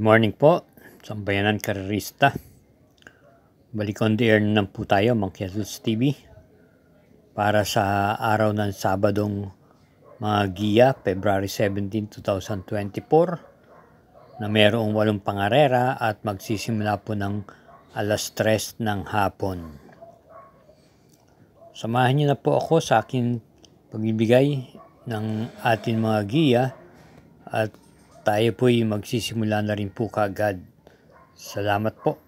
morning po, Sambayanan Karista. Balik on the air na po tayo, Mang Kettles TV. Para sa araw ng Sabadong mga giya, February 17, 2024, na mayroong walong pangarera at magsisimula po ng alas 3 ng hapon. Samahan niyo na po ako sa akin pagbibigay ng ating mga giya at tayo po'y magsisimula na rin po kagad. Salamat po.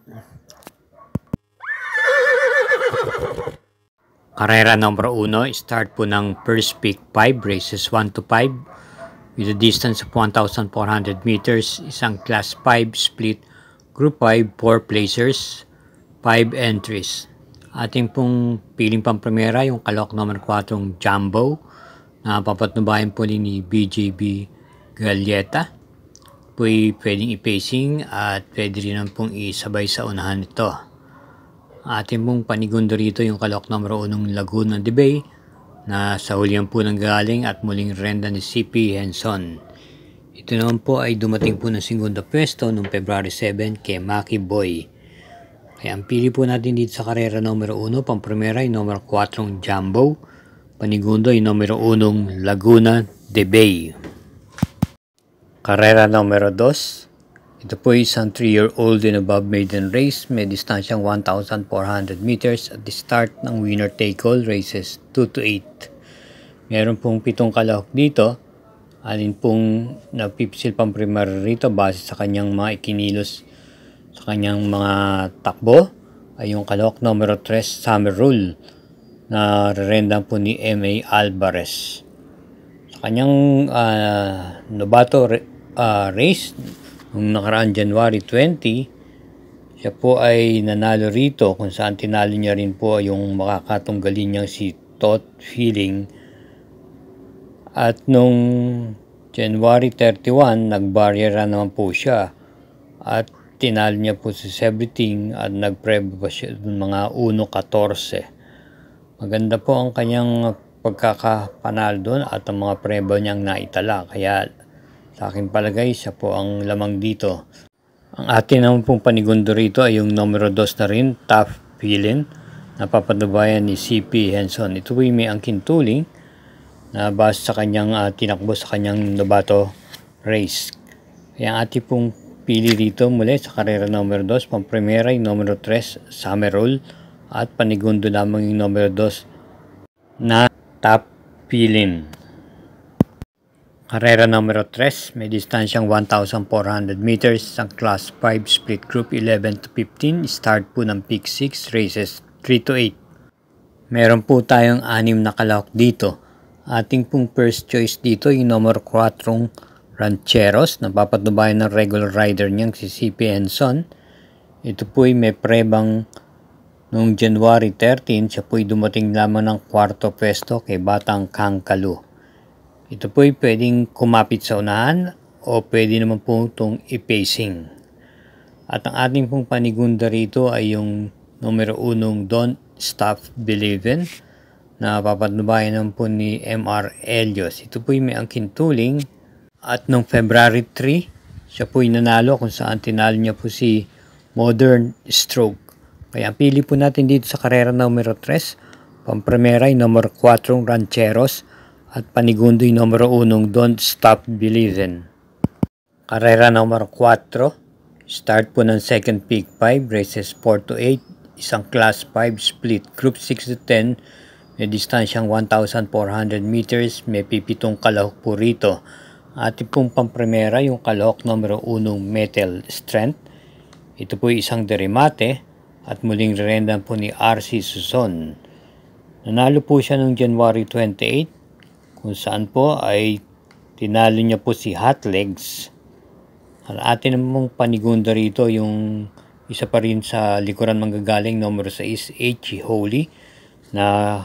Karera number 1, start po ng first peak 5 races 1 to 5 with a distance of 1,400 meters, isang class 5 split, group 5, 4 placers, 5 entries. Ating pong piling pampremera yung kalok number 4 Jumbo na papatnubayan po ni BJB Galleta po'y pwedeng i-pacing at pwede rin naman pong isabay sa unahan ito. Atin pong panigundo rito yung kalok numero 1 ng Laguna de Bay na sa hulihan po ng galing at muling renda ni CP Henson. Ito naman po ay dumating po ng segundo pwesto noong February 7 kay Maki Boy. Kaya ang pili po natin dito sa karera numero 1, pamprimera ay numero 4 Jumbo, panigundo ay numero 1 ng Laguna de Bay. Karera numero 2. Ito po isang 3-year-old and above maiden race. May distansyang 1,400 meters at the start ng winner-take-all races 2 to 8. Meron pong pitong kalahok dito. Alin pong napipsil pang primary rito base sa kanyang mga ikinilos sa kanyang mga takbo ay yung kalahok numero 3 Summer Rule na rerendan po ni M.A. Alvarez. Sa kanyang uh, nobato uh, race nung nakaraang January 20 siya po ay nanalo rito kung saan tinalo niya rin po yung makakatunggalin niyang si Todd Feeling at nung January 31 nagbaryera naman po siya at tinalo niya po si Sebriting at nagpreba pa siya ng mga 1-14. maganda po ang kanyang pagkakapanal doon at ang mga preba niyang naitala kaya sa akin palagay, siya po ang lamang dito. Ang atin naman pong panigundo rito ay yung numero 2 na rin, Tough Feeling, na papadubayan ni C.P. Henson. Ito po may angkin tuling na base sa kanyang uh, tinakbo sa kanyang Nobato race. Kaya ang ating pong pili rito muli sa karera numero 2, pang pampremera yung numero 3, Summer Roll, at panigundo lamang yung numero 2 na Top Feeling. Carrera numero 3, may distansyang 1,400 meters ang Class 5 Split Group 11 to 15, start po ng Peak 6, races 3 to 8. Meron po tayong anim na kalahok dito. Ating pong first choice dito yung number 4 Rancheros, napapatubayan ng regular rider niyang si CP Henson. Ito po ay may prebang noong January 13, siya po ay dumating lamang ng kwarto pwesto kay Batang Kangkalu. Ito po ay pwedeng kumapit sa unahan o pwede naman po itong i-pacing. At ang ating pong panigunda rito ay yung numero unong Don't Stop Believin na papatnubayan naman po ni M.R. Elios. Ito po ay may angkin tuling at noong February 3, siya po ay nanalo kung saan tinalo niya po si Modern Stroke. Kaya ang pili po natin dito sa karera numero 3, pampremera ay numero 4 Rancheros at panigundoy numero unong Don't Stop Believin. Karera numero 4, start po ng second peak 5, races 4 to 8, isang class 5 split, group 6 to 10, may distansyang 1,400 meters, may pipitong kalahok po rito. At pong pampremera yung kalahok numero unong metal strength. Ito po isang derimate at muling rerendan po ni RC Suson. Nanalo po siya noong January 28 kung saan po ay tinalo niya po si Hot Legs. Ang atin namang panigunda rito yung isa pa rin sa likuran manggagaling numero 6, H. Holy na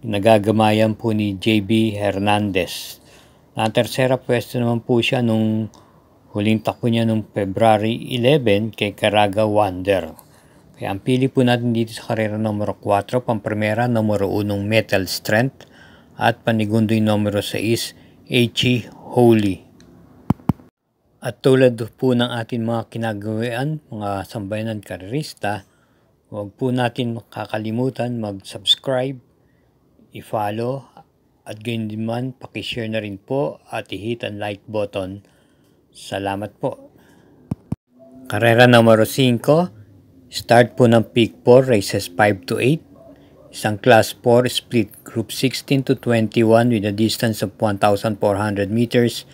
nagagamayan po ni JB Hernandez. Na tersera pwesto naman po siya nung huling takbo niya nung February 11 kay Caraga Wonder. Kaya ang pili po natin dito sa karera numero 4, pamprimera numero 1 metal strength, at panigundoy numero 6, H.E. Holy. At tulad po ng ating mga kinagawian, mga sambayanan karerista, huwag po natin makakalimutan mag-subscribe, i-follow, at ganyan din man, pakishare na rin po at i-hit ang like button. Salamat po. Karera numero 5, start po ng peak 4, races 5 to 8, isang class 4 split group 16 to 21 with a distance of 1,400 meters.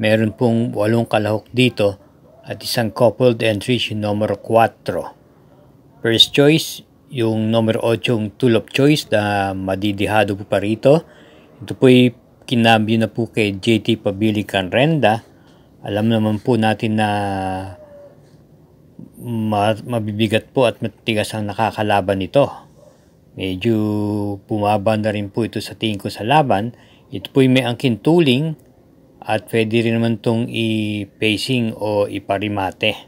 Meron pong walong kalahok dito at isang coupled entry si numero 4. First choice, yung numero 8 yung tool of choice na madidihado po pa rito. Ito po'y kinambi na po kay JT Pabilican Renda. Alam naman po natin na mabibigat po at matigas ang nakakalaban nito. Medyo bumaba na rin po ito sa tingin ko sa laban. Ito po may angkin tuling at pwede rin naman itong i-pacing o iparimate.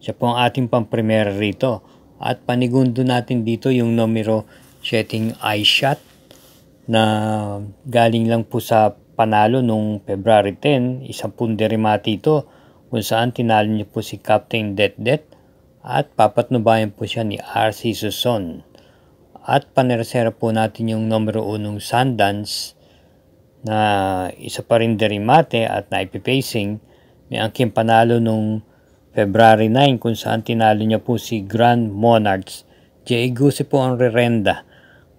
Siya po ang ating pang-premier rito. At panigundo natin dito yung numero setting eye shot na galing lang po sa panalo nung February 10. Isang punderimati ito kung saan tinalo niyo po si Captain Detdet at papatnubayan po siya ni R.C. Suson. At panersera po natin yung numero unong Sundance na isa pa rin derimate at na naipipacing ni angking panalo nung February 9 kung saan tinalo niya po si Grand Monarchs. J.A. Guse po ang rerenda.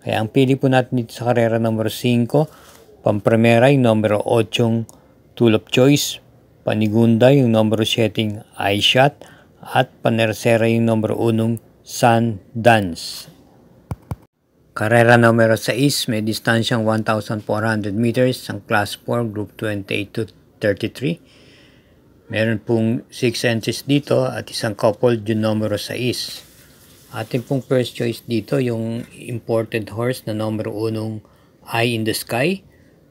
Kaya ang pili po natin dito sa karera numero 5, pampremera yung numero 8 tulop choice, panigunda yung numero 7 eye shot, at panersera yung numero 1 sun dance. Karera numero 6, may distansyang 1,400 meters ang class 4, group 28 to 33. Meron pong 6 entries dito at isang coupled yung numero 6. Atin pong first choice dito yung imported horse na numero 1 Eye in the Sky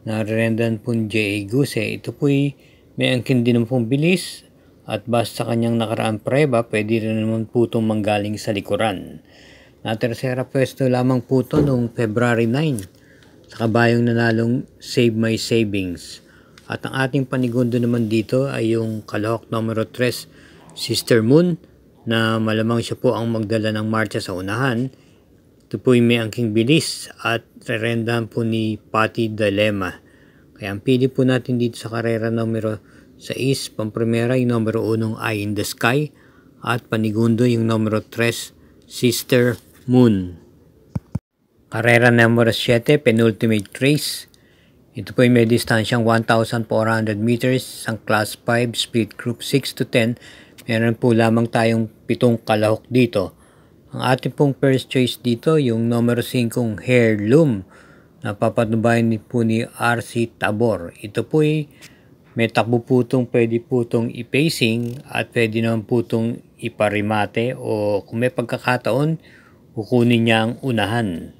na rendan pong J.A. Goose. Ito po'y may angkin din pong bilis at basta kanyang nakaraang preba pwede rin naman po itong manggaling sa likuran. Na tercera pwesto lamang po to noong February 9 sa kabayong nanalong Save My Savings. At ang ating panigundo naman dito ay yung kalahok numero 3, Sister Moon, na malamang siya po ang magdala ng marcha sa unahan. Ito po yung may angking bilis at rerendahan po ni Patty Dilemma. Kaya ang pili po natin dito sa karera numero 6, pamprimera yung numero 1, Eye in the Sky, at panigundo yung numero 3, Sister Moon. Karera number 7, penultimate race. Ito po ay may distansyang 1,400 meters sa class 5 speed group 6 to 10. Meron po lamang tayong pitong kalahok dito. Ang ating pong first choice dito, yung numero 5 Heirloom na ni po ni RC Tabor. Ito po ay may takbo po itong pwede po itong i-pacing at pwede naman po itong iparimate o kung may pagkakataon, Kukunin niya ang unahan.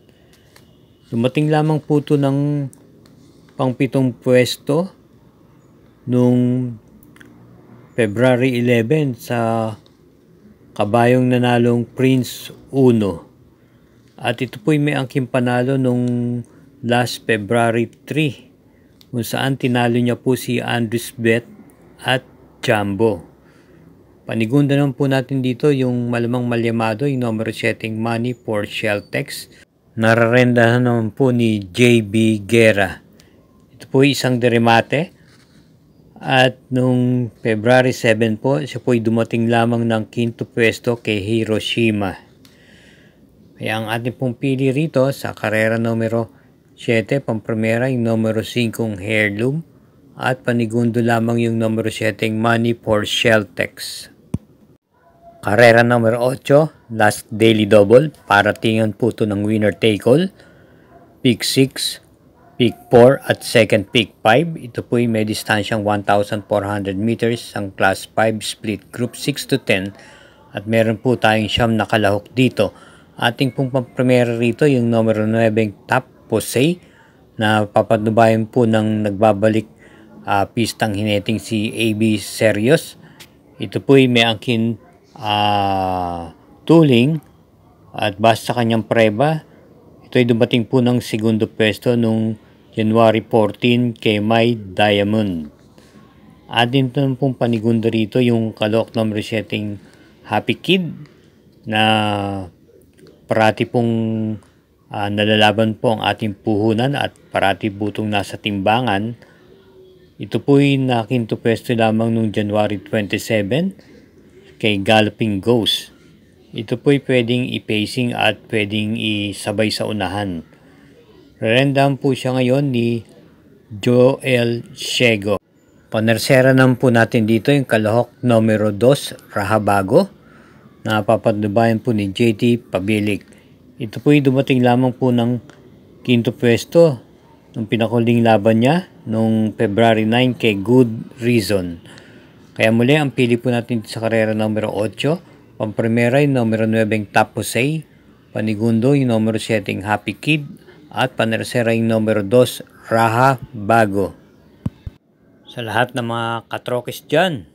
Dumating lamang po ito ng pangpitong pwesto noong February 11 sa kabayong nanalong Prince Uno. At ito po'y may angking panalo nung last February 3 kung saan tinalo niya po si Andres Bet at Jumbo. Panigunda naman po natin dito yung malamang malyamado, yung numero 7 money for shell tax. Nararendahan naman po ni JB Guerra. Ito po isang derimate. At nung February 7 po, siya po dumating lamang ng quinto pwesto kay Hiroshima. Kaya ang ating pong pili rito sa karera numero 7, pamprimera yung numero 5 heirloom at panigundo lamang yung numero 7 money for shell tax. Karera number 8, last daily double. Paratingan po ito ng winner take all. Pick 6, pick 4 at second pick 5. Ito po ay may distansyang 1,400 meters ang class 5 split group 6 to 10. At meron po tayong siyam nakalahok dito. Ating pong pampremera rito yung numero 9 top Posey na papanubayan po ng nagbabalik uh, pistang hineting si AB Serios. Ito po ay may angkin uh, tuling at basta kanyang preba, ito ay dumating po ng segundo pwesto nung January 14 kay May Diamond. At din pong panigunda rito yung kalok number 7 Happy Kid na parati pong uh, nalalaban po ang ating puhunan at parati butong nasa timbangan. Ito po ay nakinto pwesto lamang nung January 27 kay Galloping Ghost. Ito po'y pwedeng i-pacing at pwedeng isabay sa unahan. Rerendahan po siya ngayon ni Joel Shego. Panersera naman po natin dito yung kalahok numero 2, Rahabago, na papadubayan po ni JT Pabilik. Ito po'y dumating lamang po ng kinto pwesto ng pinakuling laban niya noong February 9 kay Good Reason. Kaya muli, ang pili po natin sa karera numero 8, pamprimera yung numero 9 Top Jose, panigundo yung numero 7 Happy Kid, at panersera yung numero 2 Raha Bago. Sa lahat ng mga katrokes dyan,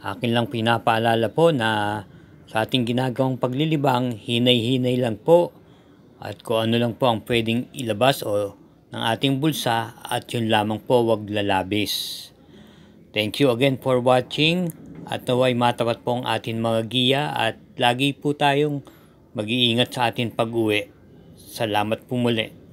akin lang pinapaalala po na sa ating ginagawang paglilibang, hinay-hinay lang po at kung ano lang po ang pwedeng ilabas o ng ating bulsa at yun lamang po wag lalabis. Thank you again for watching at naway matapat po ang atin mga giya at lagi po tayong mag-iingat sa atin pag-uwi. Salamat po muli.